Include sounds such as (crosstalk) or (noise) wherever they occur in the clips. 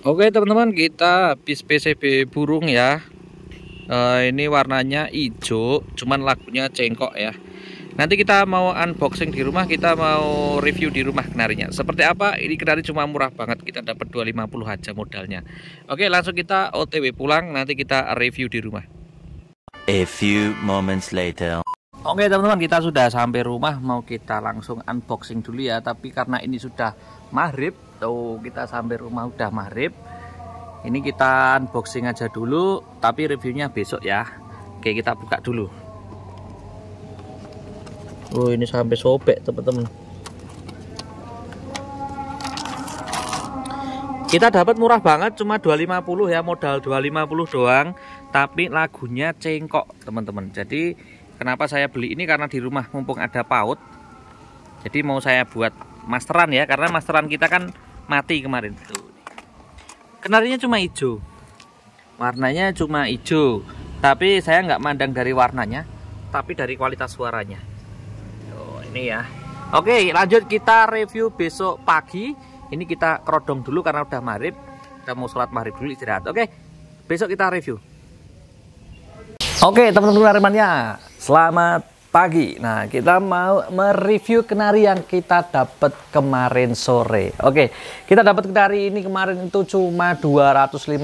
Oke teman-teman kita habis PCB burung ya uh, Ini warnanya hijau Cuman lagunya cengkok ya Nanti kita mau unboxing di rumah Kita mau review di rumah kenarinya Seperti apa ini kenari cuma murah banget Kita dapat 250 aja modalnya Oke langsung kita otw pulang Nanti kita review di rumah A few moments later Oke teman-teman kita sudah sampai rumah mau kita langsung unboxing dulu ya tapi karena ini sudah maghrib tuh kita sampai rumah udah maghrib ini kita unboxing aja dulu tapi reviewnya besok ya Oke kita buka dulu Oh ini sampai sobek teman-teman Kita dapat murah banget cuma 250 ya modal 250 doang tapi lagunya cengkok teman-teman jadi Kenapa saya beli ini karena di rumah mumpung ada paut. Jadi mau saya buat masteran ya karena masteran kita kan mati kemarin. Tuh. Kenarinya cuma hijau. Warnanya cuma hijau. Tapi saya nggak mandang dari warnanya, tapi dari kualitas suaranya. Oh, ini ya. Oke, lanjut kita review besok pagi. Ini kita kerodong dulu karena udah marib. Kita mau sholat marib dulu istirahat. Oke, besok kita review. Oke, teman-teman Aremania. Selamat pagi. Nah, kita mau mereview kenari yang kita dapat kemarin sore. Oke, kita dapat kenari ini kemarin itu cuma 250.000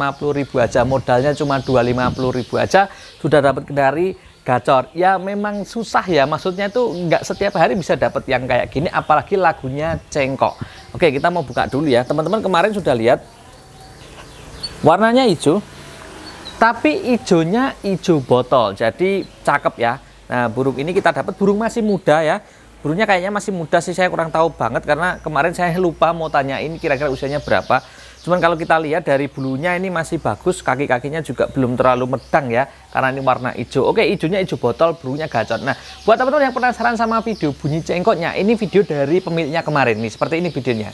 aja. Modalnya cuma 250.000 aja sudah dapat kenari gacor. Ya memang susah ya. Maksudnya itu nggak setiap hari bisa dapat yang kayak gini apalagi lagunya cengkok. Oke, kita mau buka dulu ya. Teman-teman kemarin sudah lihat warnanya hijau tapi hijaunya hijau botol jadi cakep ya Nah, burung ini kita dapat burung masih muda ya. Burungnya kayaknya masih muda sih, saya kurang tahu banget karena kemarin saya lupa mau tanyain kira-kira usianya berapa. Cuman kalau kita lihat dari bulunya ini masih bagus, kaki-kakinya juga belum terlalu medang ya, karena ini warna hijau. Oke, hijaunya hijau botol, burungnya gacor. Nah, buat teman-teman yang penasaran sama video bunyi cengkoknya ini video dari pemiliknya kemarin nih, seperti ini videonya.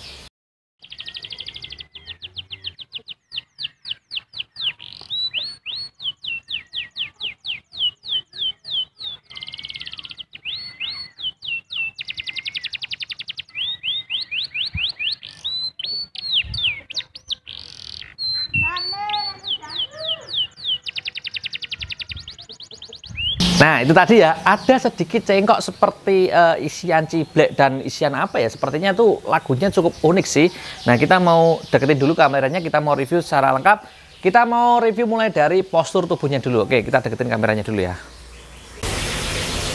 Nah, itu tadi ya, ada sedikit cengkok seperti uh, isian ciblek dan isian apa ya? Sepertinya tuh lagunya cukup unik sih. Nah, kita mau deketin dulu kameranya, kita mau review secara lengkap. Kita mau review mulai dari postur tubuhnya dulu. Oke, kita deketin kameranya dulu ya.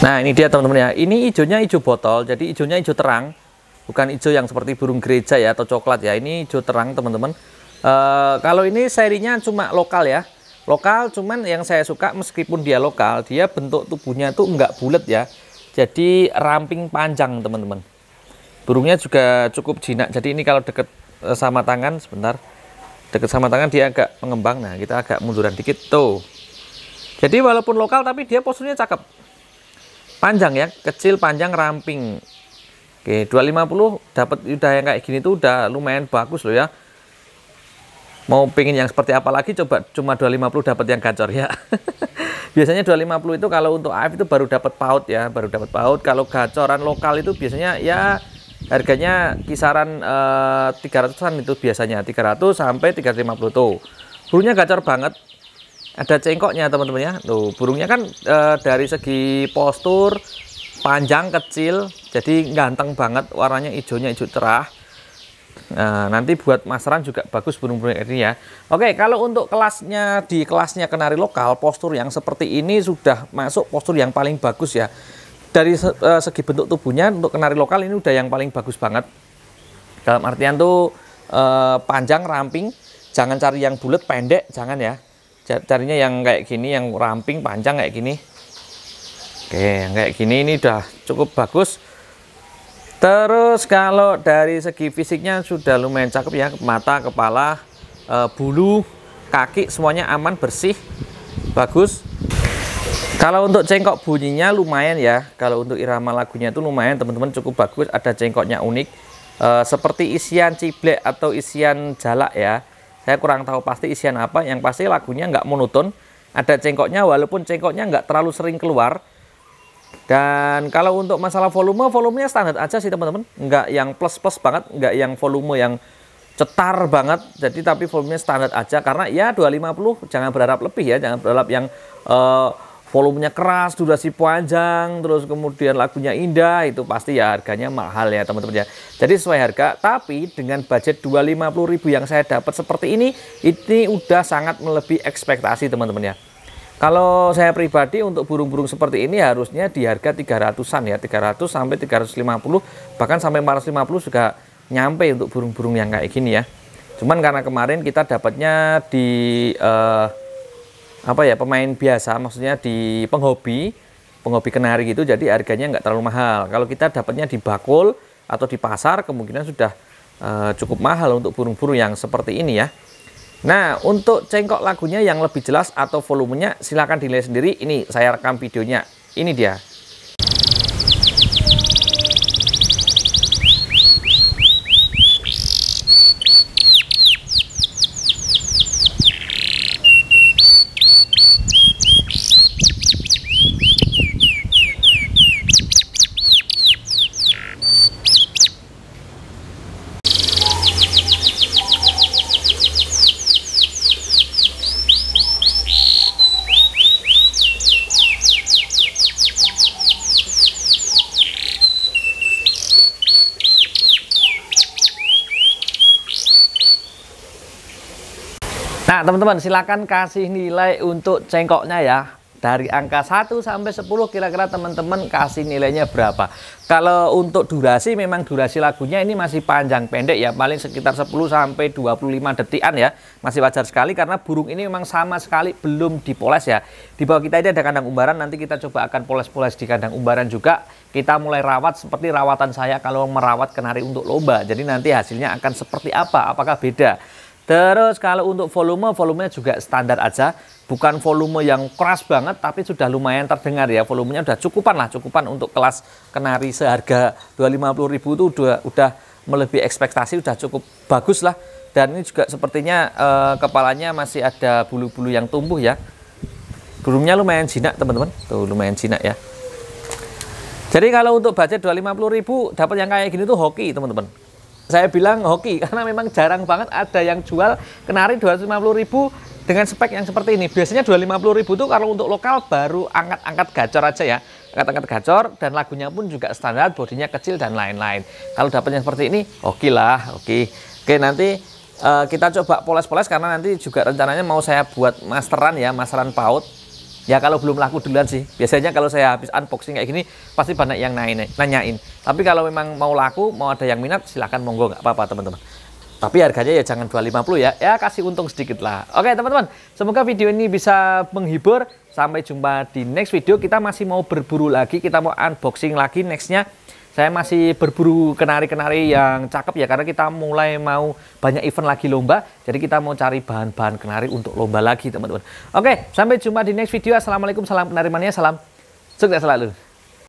Nah, ini dia teman-teman ya. Ini hijaunya hijau botol, jadi hijaunya hijau terang. Bukan hijau yang seperti burung gereja ya atau coklat ya. Ini hijau terang, teman-teman. Uh, kalau ini serinya cuma lokal ya lokal cuman yang saya suka meskipun dia lokal dia bentuk tubuhnya tuh enggak bulat ya jadi ramping panjang teman-teman burungnya juga cukup jinak jadi ini kalau deket eh, sama tangan sebentar deket sama tangan dia agak mengembang nah kita agak munduran dikit tuh jadi walaupun lokal tapi dia posturnya cakep panjang ya kecil panjang ramping oke 250 dapat udah yang kayak gini tuh udah lumayan bagus loh ya mau pingin yang seperti apa lagi coba cuma 250 dapat yang gacor ya (laughs) biasanya 250 itu kalau untuk AF itu baru dapat paut ya baru dapat paut kalau gacoran lokal itu biasanya ya harganya kisaran eh, 300-an itu biasanya 300 sampai 350 tuh burungnya gacor banget ada cengkoknya teman-teman ya tuh burungnya kan eh, dari segi postur panjang kecil jadi ganteng banget warnanya hijaunya hijau cerah Nah, nanti buat masaran juga bagus burung-burung ini ya. Oke, kalau untuk kelasnya di kelasnya kenari lokal, postur yang seperti ini sudah masuk postur yang paling bagus ya. Dari e, segi bentuk tubuhnya untuk kenari lokal ini udah yang paling bagus banget. Dalam artian tuh uh, panjang, ramping, jangan cari yang bulat pendek, jangan ya. Carinya yang kayak gini, yang ramping, panjang kayak gini. Oke, yang kayak gini ini udah cukup bagus. Terus kalau dari segi fisiknya sudah lumayan cakep ya, mata, kepala, e, bulu, kaki semuanya aman, bersih, bagus. Kalau untuk cengkok bunyinya lumayan ya, kalau untuk irama lagunya itu lumayan teman-teman cukup bagus, ada cengkoknya unik. E, seperti isian ciblek atau isian jalak ya, saya kurang tahu pasti isian apa, yang pasti lagunya nggak monoton, ada cengkoknya walaupun cengkoknya nggak terlalu sering keluar, dan kalau untuk masalah volume, volumenya standar aja sih teman-teman. Nggak yang plus-plus banget, nggak yang volume yang cetar banget. Jadi tapi volumenya standar aja. Karena ya 250 jangan berharap lebih ya. Jangan berharap yang uh, volumenya keras, durasi panjang, terus kemudian lagunya indah. Itu pasti ya harganya mahal ya teman-teman ya. Jadi sesuai harga. Tapi dengan budget 250 ribu yang saya dapat seperti ini, ini udah sangat melebihi ekspektasi teman-teman ya. Kalau saya pribadi untuk burung-burung seperti ini harusnya di harga 300-an ya, 300 sampai 350 bahkan sampai 450 juga nyampe untuk burung-burung yang kayak gini ya. Cuman karena kemarin kita dapatnya di eh, apa ya pemain biasa, maksudnya di penghobi, penghobi kenari gitu, jadi harganya nggak terlalu mahal. Kalau kita dapatnya di bakul atau di pasar kemungkinan sudah eh, cukup mahal untuk burung-burung yang seperti ini ya. Nah, untuk cengkok lagunya yang lebih jelas atau volumenya silahkan dinilai sendiri. Ini saya rekam videonya. Ini dia. Nah, teman-teman silahkan kasih nilai untuk cengkoknya ya. Dari angka 1 sampai 10 kira-kira teman-teman kasih nilainya berapa? Kalau untuk durasi memang durasi lagunya ini masih panjang pendek ya, paling sekitar 10 sampai 25 detikan ya. Masih wajar sekali karena burung ini memang sama sekali belum dipoles ya. Di bawah kita ini ada kandang umbaran, nanti kita coba akan poles-poles di kandang umbaran juga. Kita mulai rawat seperti rawatan saya kalau merawat kenari untuk lomba. Jadi nanti hasilnya akan seperti apa? Apakah beda? Terus kalau untuk volume, volumenya juga standar aja. Bukan volume yang keras banget, tapi sudah lumayan terdengar ya. Volumenya sudah cukupan lah, cukupan untuk kelas kenari seharga 250.000 ribu itu udah, udah melebihi ekspektasi, udah cukup bagus lah. Dan ini juga sepertinya eh, kepalanya masih ada bulu-bulu yang tumbuh ya. Burungnya lumayan jinak teman-teman, tuh lumayan jinak ya. Jadi kalau untuk budget 250.000 ribu dapat yang kayak gini tuh hoki teman-teman saya bilang hoki (laughs) karena memang jarang banget ada yang jual kenari 250.000 dengan spek yang seperti ini biasanya 250.000 ribu tuh kalau untuk lokal baru angkat-angkat gacor aja ya angkat-angkat gacor dan lagunya pun juga standar bodinya kecil dan lain-lain kalau dapatnya seperti ini oke lah oke oke nanti uh, kita coba poles-poles karena nanti juga rencananya mau saya buat masteran ya masteran paut Ya kalau belum laku duluan sih. Biasanya kalau saya habis unboxing kayak gini pasti banyak yang nanya. nanyain. Tapi kalau memang mau laku, mau ada yang minat silahkan monggo nggak apa-apa teman-teman. Tapi harganya ya jangan 250 ya. Ya kasih untung sedikit lah. Oke teman-teman, semoga video ini bisa menghibur. Sampai jumpa di next video. Kita masih mau berburu lagi, kita mau unboxing lagi nextnya saya masih berburu kenari-kenari yang cakep ya karena kita mulai mau banyak event lagi lomba jadi kita mau cari bahan-bahan kenari untuk lomba lagi teman-teman oke sampai jumpa di next video assalamualaikum salam kenari mania salam sukses selalu